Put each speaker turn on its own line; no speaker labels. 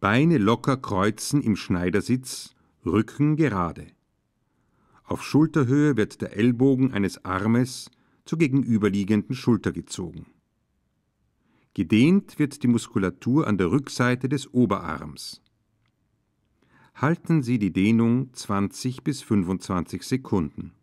Beine locker kreuzen im Schneidersitz, Rücken gerade. Auf Schulterhöhe wird der Ellbogen eines Armes zur gegenüberliegenden Schulter gezogen. Gedehnt wird die Muskulatur an der Rückseite des Oberarms. Halten Sie die Dehnung 20 bis 25 Sekunden.